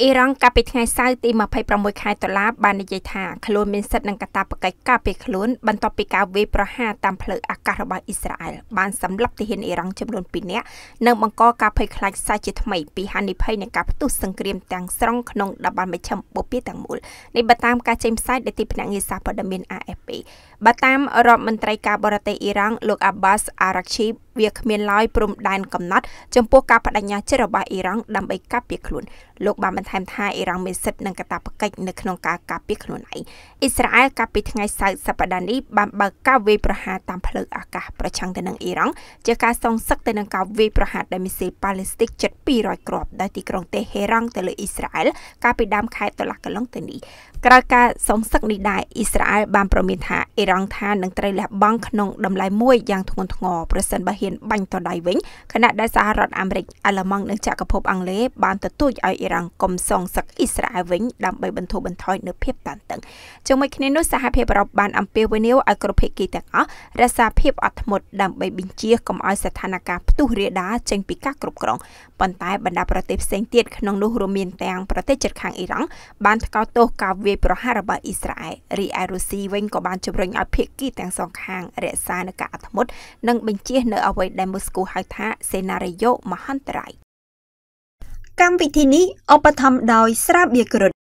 អ៊ីរ៉ង់កាលពីថ្ងៃសៅរ៍ទី26ខែតុលាបាននិយាយថាខ្លួនមានសិទ្ធិនឹងកាតព្វកិច្ចការពារខ្លួនបន្ទាប់ពីការវាយប្រហារតាមផ្លូវអាកាសរបស់អ៊ីស្រាអែលបានសម្លាប់ទាហានអ៊ីរ៉ង់ចំនួន2នាក់និងបង្កការភ័យខ្លាចសាជាថ្មីពីហានិភ័យនៃការផ្ទុះសង្គ្រាមទាំងស្រុងក្នុងតំបន់មជ្ឈិមបូព៌ាទាំងមូលនេះបើតាមការចេញផ្សាយដោយទីភ្នាក់ងារសារព័ត៌មាន AFP បើតាមរដ្ឋមន្ត្រីការបរទេសអ៊ីរ៉ង់លោក Abbas Araghchi វាគ្មានឡើយព្រំដែនកំណត់ចំពោះការបដិញ្ញាចិត្តរបស់អ៊ីរ៉ង់ដើម្បីការពារខ្លួនលោកបានបន្ថែមថាអ៊ីរ៉ង់មានសិទ្ធិនិងកាតព្វកិច្ចនៅក្នុងការការពារខ្លួនឯងអ៊ីស្រាអែលកាលពីថ្ងៃសៅរ៍សប្តាហ៍នេះបានបើកការវាយប្រហារតាមផ្លូវអាកាសប្រឆាំងទៅនឹងអ៊ីរ៉ង់ជាការសងសឹកទៅនឹងការវាយប្រហារដោយមីស៊ីលប៉ាឡេស្ទិកជិត200គ្រាប់ដោយទីក្រុងតេហេរ៉ង់ទៅលើអ៊ីស្រាអែលកាលពីដើមខែតុលាកន្លងទៅនេះក្រោយការសងសឹកនេះដែរអ៊ីស្រាអែលបានប្រមានថាអ៊ីរ៉ង់ថានឹងត្រូវលះបង់ក្នុងតម្លៃមួយយ៉ាងធ្ងន់ធ្ងរប្រសិនបើហ៊ានបាញ់ទៅដៃវិញខណៈដែលសហរដ្ឋអាមេរិកអាល្លឺម៉ង់និងចក្រភពអង់គ្លេសបានទទូចឲ្យអ៊ីរ៉ង់កុំសងសឹកអ៊ីស្រាអែលវិញដើម្បីបន្ធូរបន្ថយនូវភាពតានតឹងជាមួយគ្នានោះសហភាពអឺរ៉ុបបានអំពាវនាវឲ្យគ្រប់ភាគីទាំងអស់រក្សាភាពអត់ធ្មត់ដើម្បីបញ្ជាកុំឲ្យស្ថានភាពផ្ទុះរាលដាលចេញពីការគ្រប់គ្រងប៉ុន្តែ បណ្ដាប្រទេសផ្សេងទៀតក្នុងនោះរួមមានទាំងប្រទេសជិតខាងអ៊ីរ៉ង់បានថ្កោលទោសការវាយប្រហាររបស់អ៊ីស្រាអែលរីឯរុស្ស៊ីវិញក៏បានជំរុញឲ្យភាគីទាំងសងខាងរក្សានូវការអត់ធ្មត់និងបញ្ជានៅអ្អ្វីដែលមូស្គូហៅថាសេណារីយ៉ូមហន្តរាយកម្មវិធីនេះឧបត្ថម្ភដោយ ស្រាបៀរគ្រុឌ